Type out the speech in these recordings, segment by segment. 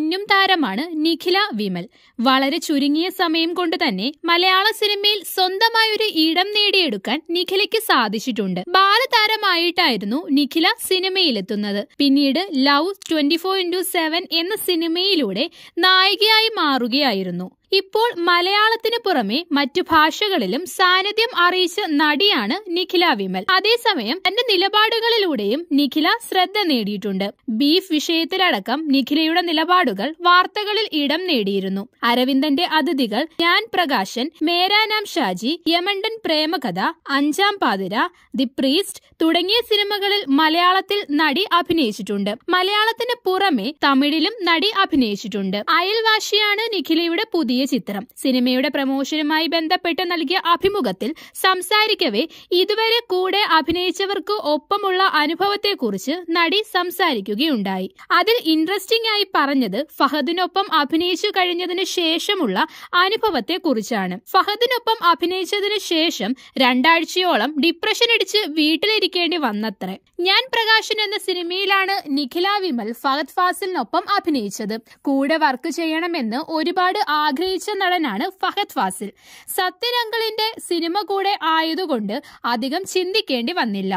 mean തെലുങ്കും താരമാണ് നിഖില വിമൽ വളരെ ചുരുങ്ങിയ സമയം കൊണ്ട് തന്നെ മലയാള സിനിമയിൽ സ്വന്തമായൊരു ഇടം നേടിയെടുക്കാൻ നിഖിലയ്ക്ക് സാധിച്ചിട്ടുണ്ട് ബാലതാരമായിട്ടായിരുന്നു നിഖില സിനിമയിലെത്തുന്നത് പിന്നീട് love twenty four into seven എന്ന സിനിമയിലൂടെ നായികയായി മാറുകയായിരുന്നു ഇപ്പോൾ മലയാളത്തിന് പുറമെ മറ്റു ഭാഷകളിലും സാന്നിധ്യം അറിയിച്ച നടിയാണ് നിഖില വിമൽ അതേസമയം തന്റെ നിലപാടുകളിലൂടെയും നിഖില ശ്രദ്ധ നേടിയിട്ടുണ്ട് ബീഫ് വിഷയത്തിലടക്കം നിഖിലയുടെ നിലപാടുകൾ വാർത്തകളിൽ ഇടം നേടിയിരുന്നു അരവിന്ദന്റെ അതിഥികൾ ഞാൻ പ്രകാശൻ മേരാനാം ഷാജി യമണ്ടൻ പ്രേമകഥ അഞ്ചാം പാതിര ദി പ്രീസ്റ്റ് തുടങ്ങിയ സിനിമകളിൽ മലയാളത്തിൽ നടി അഭിനയിച്ചിട്ടുണ്ട് മലയാളത്തിന് പുറമെ തമിഴിലും നടി അഭിനയിച്ചിട്ടുണ്ട് അയൽവാശിയാണ് നിഖിലയുടെ പുതിയ ചിത്രം സിനിമയുടെ പ്രമോഷനുമായി ബന്ധപ്പെട്ട് നൽകിയ അഭിമുഖത്തിൽ സംസാരിക്കവേ ഇതുവരെ കൂടെ അഭിനയിച്ചവർക്ക് ഒപ്പമുള്ള അനുഭവത്തെക്കുറിച്ച് നടി സംസാരിക്കുകയുണ്ടായി അതിൽ ഇൻട്രസ്റ്റിംഗ് ആയി പറഞ്ഞത് ഫഹദിനൊപ്പം അഭിനയിച്ചു കഴിഞ്ഞതിന് ശേഷമുള്ള അനുഭവത്തെക്കുറിച്ചാണ് ഫഹദിനൊപ്പം അഭിനയിച്ചതിന് ശേഷം രണ്ടാഴ്ചയോളം ഡിപ്രഷൻ അടിച്ച് വീട്ടിലിരിക്കേണ്ടി വന്നത്രേ ഞാൻ പ്രകാശൻ എന്ന സിനിമയിലാണ് നിഖില വിമൽ ഫഹദ് ഫാസിലിനൊപ്പം അഭിനയിച്ചത് കൂടെ വർക്ക് ചെയ്യണമെന്ന് ഒരുപാട് ആഗ്രഹിച്ച നടനാണ് ഫഹദ് ഫാസിൽ സത്യരംഗളിന്റെ സിനിമ കൂടെ ആയതുകൊണ്ട് അധികം ചിന്തിക്കേണ്ടി വന്നില്ല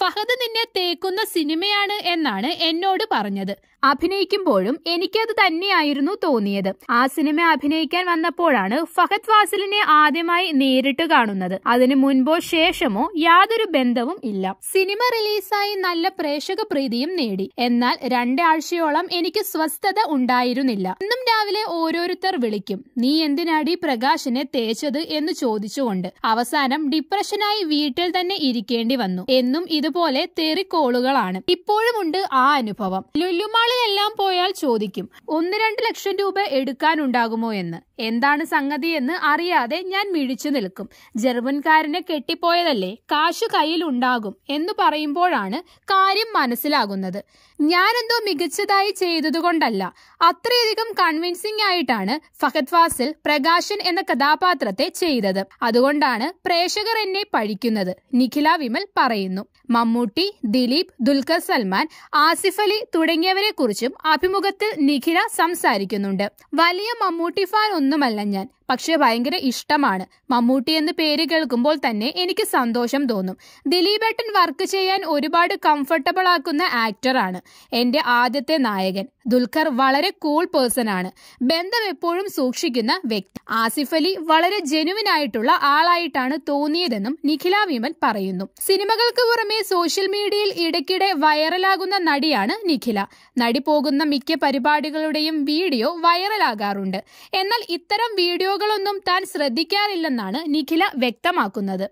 ഫഹദ് നിന്നെ തേക്കുന്ന സിനിമയാണ് എന്നാണ് എന്നോട് പറഞ്ഞത് അഭിനയിക്കുമ്പോഴും എനിക്കത് തന്നെയായിരുന്നു തോന്നിയത് ആ സിനിമ അഭിനയിക്കാൻ വന്നപ്പോഴാണ് ഫഹദ് ഫാസിലിനെ ആദ്യമായി നേരിട്ട് കാണുന്നത് അതിനു മുൻപോ ശേഷമോ യാതൊരു ബന്ധവും ഇല്ല സിനിമ റിലീസായി നല്ല പ്രേക്ഷക പ്രീതിയും നേടി എന്നാൽ രണ്ടാഴ്ചയോളം എനിക്ക് സ്വസ്ഥത ഉണ്ടായിരുന്നില്ല ഇന്നും രാവിലെ ഓരോരുത്തർ വിളിക്കും നീ എന്തിനാടി പ്രകാശിനെ തേച്ചത് എന്ന് ചോദിച്ചുകൊണ്ട് അവസാനം ഡിപ്രഷനായി വീട്ടിൽ തന്നെ ഇരിക്കേണ്ടി വന്നു എന്നും ഇതുപോലെ തെറിക്കോളുകളാണ് ഇപ്പോഴുമുണ്ട് ആ അനുഭവം ലുല്ലുമാളിലെല്ലാം പോയാൽ ചോദിക്കും ഒന്ന് രണ്ട് ലക്ഷം രൂപ എടുക്കാനുണ്ടാകുമോ എന്ന് എന്താണ് സംഗതി എന്ന് അറിയാതെ ഞാൻ മിഴിച്ചു നിൽക്കും ജർമ്മൻകാരനെ കെട്ടിപ്പോയതല്ലേ കാശു ഉണ്ടാകും എന്ന് പറയുമ്പോഴാണ് കാര്യം മനസ്സിലാകുന്നത് ഞാനെന്തോ മികച്ചതായി ചെയ്തതുകൊണ്ടല്ല അത്രയധികം കൺവിൻസിംഗ് ആയിട്ടാണ് ഫഹദ് ഫാസിൽ പ്രകാശൻ എന്ന കഥാപാത്രത്തെ ചെയ്തത് അതുകൊണ്ടാണ് പ്രേക്ഷകർ എന്നെ പഴിക്കുന്നത് നിഖില വിമൽ പറയുന്നു മമ്മൂട്ടി ദിലീപ് ദുൽഖർ സൽമാൻ ആസിഫ് അലി തുടങ്ങിയവരെ കുറിച്ചും അഭിമുഖത്തിൽ നിഖില സംസാരിക്കുന്നുണ്ട് വലിയ മമ്മൂട്ടി ഫാൻ ഒന്നുമല്ല ഞാൻ പക്ഷെ ഭയങ്കര ഇഷ്ടമാണ് മമ്മൂട്ടി എന്ന പേര് കേൾക്കുമ്പോൾ തന്നെ എനിക്ക് സന്തോഷം തോന്നും ദിലീപേട്ടൻ വർക്ക് ചെയ്യാൻ ഒരുപാട് കംഫർട്ടബിൾ ആക്കുന്ന ആക്ടറാണ് എൻ്റെ ആദ്യത്തെ നായകൻ ദുൽഖർ വളരെ കൂൾ പേഴ്സൺ ആണ് ബന്ധം എപ്പോഴും സൂക്ഷിക്കുന്ന വ്യക്തി ആസിഫ് അലി വളരെ ജെനുവിൻ ആയിട്ടുള്ള ആളായിട്ടാണ് തോന്നിയതെന്നും നിഖില വിമൻ പറയുന്നു സിനിമകൾക്ക് പുറമെ സോഷ്യൽ മീഡിയയിൽ ഇടയ്ക്കിടെ വൈറലാകുന്ന നടിയാണ് നിഖില നടി പോകുന്ന മിക്ക പരിപാടികളുടെയും വീഡിയോ വൈറലാകാറുണ്ട് എന്നാൽ ഇത്തരം വീഡിയോകൾ കാര്യങ്ങളൊന്നും താൻ ശ്രദ്ധിക്കാറില്ലെന്നാണ് നിഖില വ്യക്തമാക്കുന്നത്